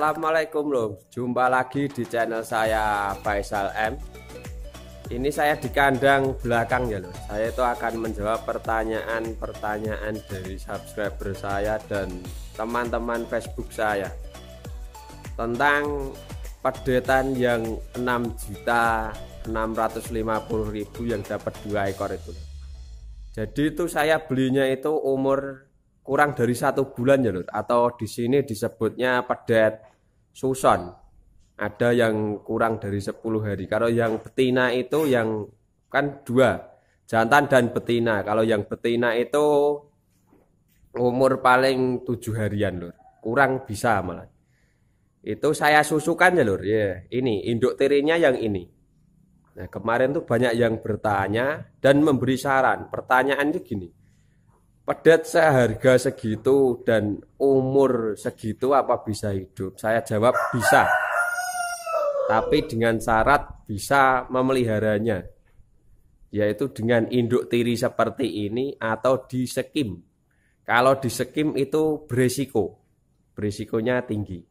Assalamualaikum loh, jumpa lagi di channel saya Faisal M. Ini saya di kandang belakang ya loh. Saya itu akan menjawab pertanyaan-pertanyaan dari subscriber saya dan teman-teman Facebook saya tentang pedetan yang 6 juta 650 ribu yang dapat dua ekor itu. Jadi itu saya belinya itu umur kurang dari satu bulan ya lur atau di sini disebutnya pedet Susun Ada yang kurang dari 10 hari. Kalau yang betina itu yang kan dua, jantan dan betina. Kalau yang betina itu umur paling tujuh harian lur. Kurang bisa malah. Itu saya susukan ya lur. Ya, yeah. ini induk tirinya yang ini. Nah, kemarin tuh banyak yang bertanya dan memberi saran. Pertanyaan itu gini. Pedet harga segitu dan umur segitu apa bisa hidup? Saya jawab bisa. Tapi dengan syarat bisa memeliharanya. Yaitu dengan induk tiri seperti ini atau di sekim. Kalau di sekim itu berisiko, berisikonya tinggi.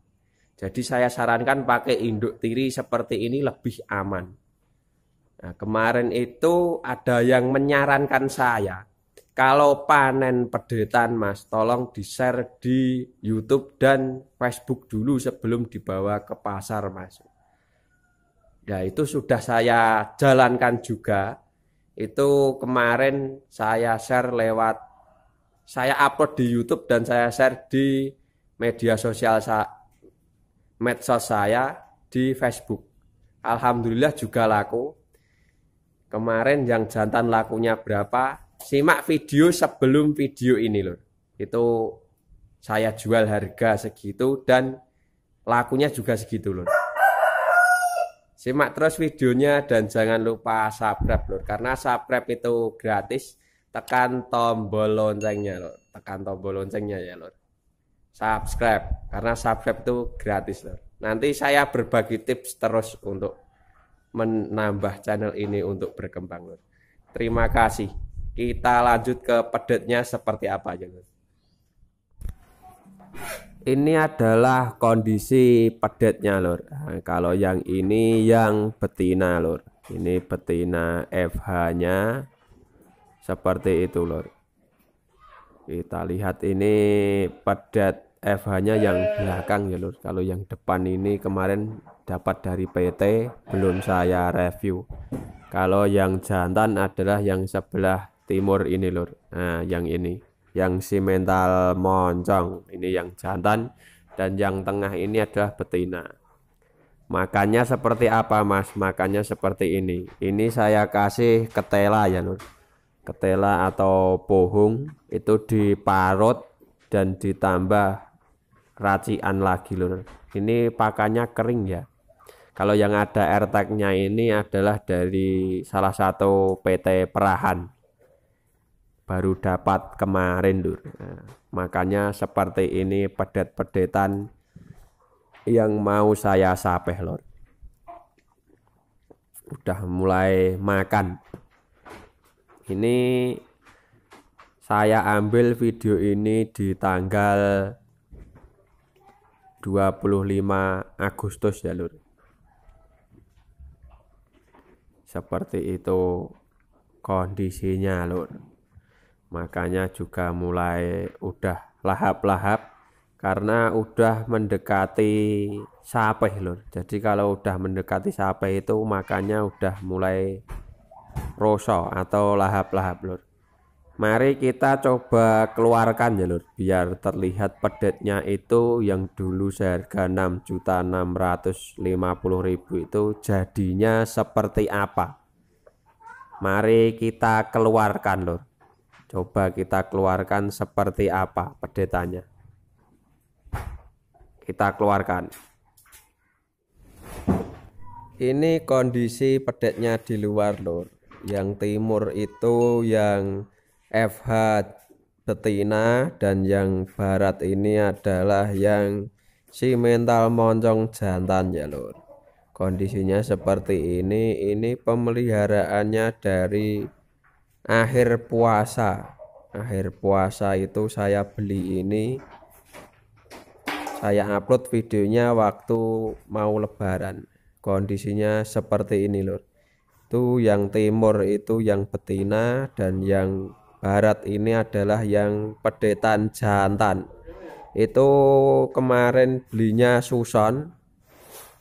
Jadi saya sarankan pakai induk tiri seperti ini lebih aman. Nah, kemarin itu ada yang menyarankan saya kalau panen pedetan Mas, tolong di-share di YouTube dan Facebook dulu sebelum dibawa ke pasar Mas. Ya itu sudah saya jalankan juga. Itu kemarin saya share lewat saya upload di YouTube dan saya share di media sosial sa, medsos saya di Facebook. Alhamdulillah juga laku. Kemarin yang jantan lakunya berapa? Simak video sebelum video ini lur. Itu saya jual harga segitu dan lakunya juga segitu lur. Simak terus videonya dan jangan lupa subscribe lur karena subscribe itu gratis. Tekan tombol loncengnya lur. Tekan tombol loncengnya ya lur. Subscribe karena subscribe itu gratis lur. Nanti saya berbagi tips terus untuk menambah channel ini untuk berkembang lur. Terima kasih kita lanjut ke pedetnya seperti apa aja ini adalah kondisi pedetnya lor nah, kalau yang ini yang betina lor ini betina FH nya seperti itu lor kita lihat ini pedet FH nya yang belakang ya lor kalau yang depan ini kemarin dapat dari PT belum saya review kalau yang jantan adalah yang sebelah timur ini lur nah, yang ini yang si mental moncong ini yang jantan dan yang tengah ini adalah betina makannya seperti apa mas makannya seperti ini ini saya kasih ketela ya lur, ketela atau pohung itu diparut dan ditambah racian lagi Lur ini pakannya kering ya kalau yang ada air ini adalah dari salah satu PT Perahan baru dapat kemarin Dur. Nah, makanya seperti ini pedet-pedetan yang mau saya sapeh Lur. Udah mulai makan. Ini saya ambil video ini di tanggal 25 Agustus ya Lur. Seperti itu kondisinya Lur. Makanya juga mulai udah lahap-lahap karena udah mendekati sapeh lho. Jadi kalau udah mendekati sapeh itu makanya udah mulai roso atau lahap-lahap lur. Mari kita coba keluarkan ya lur biar terlihat pedetnya itu yang dulu seharga 6.650.000 itu jadinya seperti apa. Mari kita keluarkan lur. Coba kita keluarkan seperti apa pedetanya. Kita keluarkan. Ini kondisi pedetnya di luar lur. Yang timur itu yang FH betina dan yang barat ini adalah yang si mental moncong jantan ya lur. Kondisinya seperti ini. Ini pemeliharaannya dari akhir puasa akhir puasa itu saya beli ini saya upload videonya waktu mau lebaran kondisinya seperti ini loh. itu yang timur itu yang betina dan yang barat ini adalah yang pedetan jantan itu kemarin belinya Susan.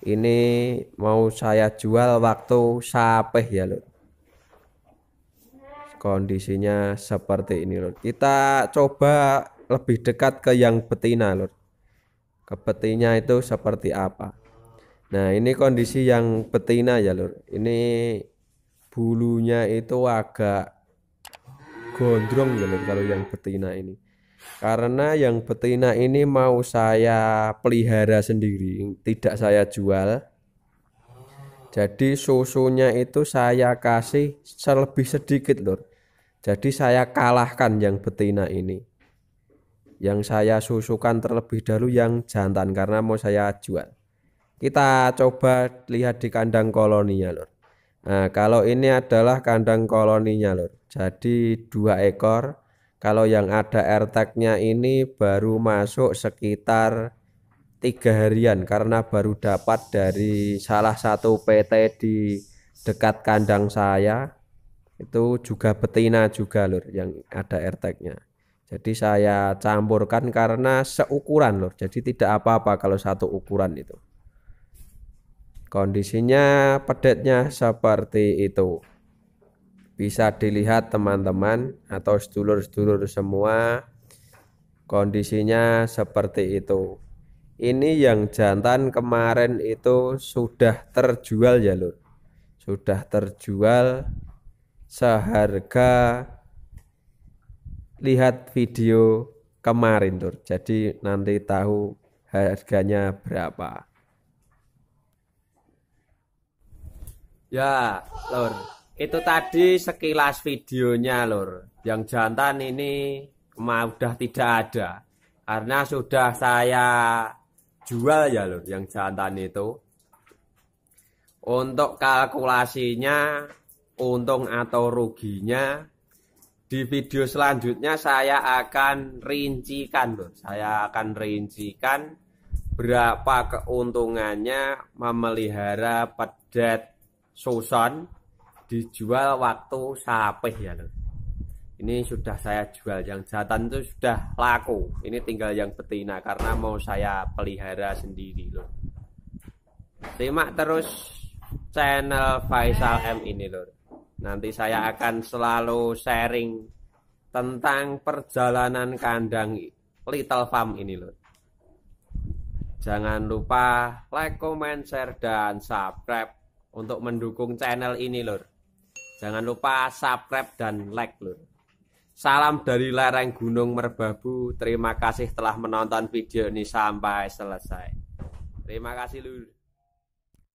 ini mau saya jual waktu sapeh ya loh kondisinya seperti ini lur kita coba lebih dekat ke yang betina lur ke betina itu seperti apa nah ini kondisi yang betina ya lur ini bulunya itu agak gondrong ya lur kalau yang betina ini karena yang betina ini mau saya pelihara sendiri tidak saya jual jadi susunya itu saya kasih selebih sedikit lur. Jadi saya kalahkan yang betina ini. Yang saya susukan terlebih dahulu yang jantan karena mau saya jual. Kita coba lihat di kandang koloninya lur. Nah, kalau ini adalah kandang koloninya lur. Jadi dua ekor. Kalau yang ada air ini baru masuk sekitar tiga harian karena baru dapat dari salah satu PT di dekat kandang saya itu juga betina juga lur yang ada AirTag-nya. Jadi saya campurkan karena seukuran lur. Jadi tidak apa-apa kalau satu ukuran itu. Kondisinya pedetnya seperti itu bisa dilihat teman-teman atau sedulur-sedulur semua kondisinya seperti itu ini yang jantan kemarin itu sudah terjual ya lur sudah terjual seharga lihat video kemarin lur jadi nanti tahu harganya berapa ya lur itu tadi sekilas videonya lur yang jantan ini mau udah tidak ada karena sudah saya jual ya lur yang jantan itu untuk kalkulasinya untung atau ruginya di video selanjutnya saya akan rincikan lur saya akan rincikan berapa keuntungannya memelihara pedet susan dijual waktu sapeh ya lur ini sudah saya jual yang jantan itu sudah laku ini tinggal yang betina karena mau saya pelihara sendiri loh simak terus channel Faisal M ini loh nanti saya akan selalu sharing tentang perjalanan kandang Little Farm ini loh jangan lupa like, comment, share, dan subscribe untuk mendukung channel ini lor jangan lupa subscribe dan like lor Salam dari lereng Gunung Merbabu. Terima kasih telah menonton video ini sampai selesai. Terima kasih, Lur.